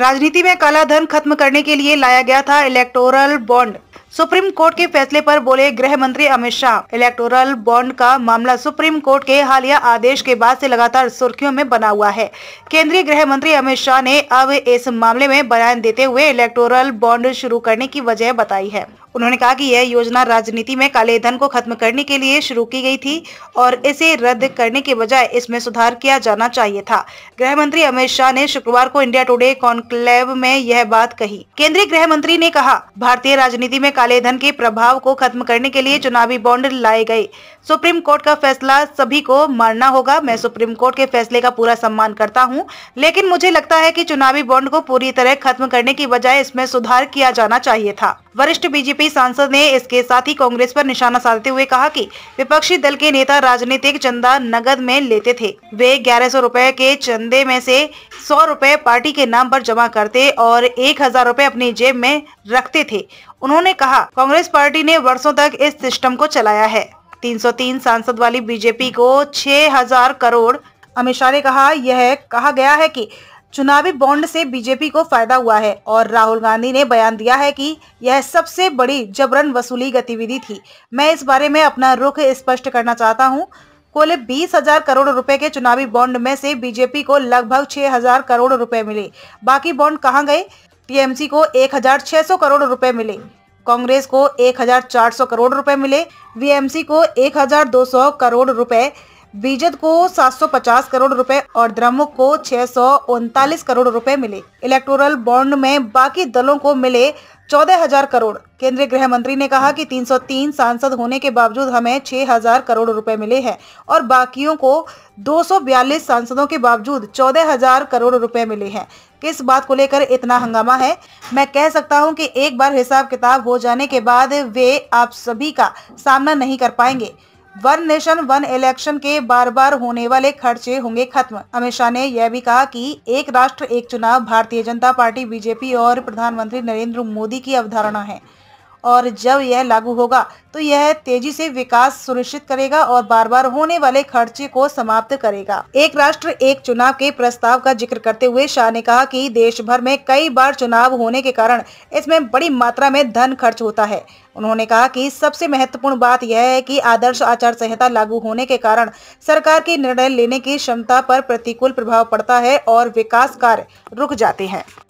राजनीति में काला धन खत्म करने के लिए लाया गया था इलेक्टोरल बॉन्ड सुप्रीम कोर्ट के फैसले पर बोले गृह मंत्री अमित शाह इलेक्टोरल बॉन्ड का मामला सुप्रीम कोर्ट के हालिया आदेश के बाद से लगातार सुर्खियों में बना हुआ है केंद्रीय गृह मंत्री अमित शाह ने अब इस मामले में बयान देते हुए इलेक्टोरल बॉन्ड शुरू करने की वजह बताई है उन्होंने कहा कि यह योजना राजनीति में काले धन को खत्म करने के लिए शुरू की गई थी और इसे रद्द करने के बजाय इसमें सुधार किया जाना चाहिए था गृह मंत्री अमित शाह ने शुक्रवार को इंडिया टुडे कॉन्क्लेव में यह बात कही केंद्रीय गृह मंत्री ने कहा भारतीय राजनीति में काले धन के प्रभाव को खत्म करने के लिए चुनावी बॉन्ड लाए गए सुप्रीम कोर्ट का फैसला सभी को मानना होगा मैं सुप्रीम कोर्ट के फैसले का पूरा सम्मान करता हूं लेकिन मुझे लगता है कि चुनावी बॉन्ड को पूरी तरह खत्म करने की बजाय इसमें सुधार किया जाना चाहिए था वरिष्ठ बीजेपी सभी सांसद ने इसके साथ ही कांग्रेस पर निशाना साधते हुए कहा कि विपक्षी दल के नेता राजनीतिक चंदा नगद में लेते थे वे ग्यारह सौ के चंदे में से सौ रूपए पार्टी के नाम पर जमा करते और एक हजार रूपए अपनी जेब में रखते थे उन्होंने कहा कांग्रेस पार्टी ने वर्षो तक इस सिस्टम को चलाया है तीन सांसद वाली बीजेपी को छह करोड़ अमित शाह ने कहा यह कहा गया है कि चुनावी बॉन्ड से बीजेपी को फायदा हुआ है और राहुल गांधी ने बयान दिया है कि यह सबसे बड़ी जबरन वसूली गतिविधि थी मैं इस बारे में अपना रुख स्पष्ट करना चाहता हूं कुल बीस हजार करोड़ रुपए के चुनावी बॉन्ड में से बीजेपी को लगभग छह हजार करोड़ रुपए मिले बाकी बॉन्ड कहाँ गए टीएमसी को एक हजार छह सौ करोड़ रुपए मिले कांग्रेस को एक करोड़ रुपए मिले वीएमसी को एक करोड़ रुपए बीजद को 750 करोड़ रुपए और द्रमुक को छह करोड़ रुपए मिले इलेक्टोरल बॉन्ड में बाकी दलों को मिले चौदह हजार करोड़ केंद्रीय गृह मंत्री ने कहा कि 303 सांसद होने के बावजूद हमें 6000 करोड़ रुपए मिले हैं और बाकियों को 242 सांसदों के बावजूद 14000 करोड़ रुपए मिले हैं किस बात को लेकर इतना हंगामा है मैं कह सकता हूं कि एक बार हिसाब किताब हो जाने के बाद वे आप सभी का सामना नहीं कर पाएंगे वन नेशन वन इलेक्शन के बार बार होने वाले खर्चे होंगे खत्म अमित शाह ने यह भी कहा कि एक राष्ट्र एक चुनाव भारतीय जनता पार्टी बीजेपी और प्रधानमंत्री नरेंद्र मोदी की अवधारणा है और जब यह लागू होगा तो यह तेजी से विकास सुनिश्चित करेगा और बार बार होने वाले खर्चे को समाप्त करेगा एक राष्ट्र एक चुनाव के प्रस्ताव का जिक्र करते हुए शाह ने कहा कि देश भर में कई बार चुनाव होने के कारण इसमें बड़ी मात्रा में धन खर्च होता है उन्होंने कहा कि सबसे महत्वपूर्ण बात यह है कि आदर्श आचार संहिता लागू होने के कारण सरकार की निर्णय लेने की क्षमता पर प्रतिकूल प्रभाव पड़ता है और विकास कार्य रुक जाते हैं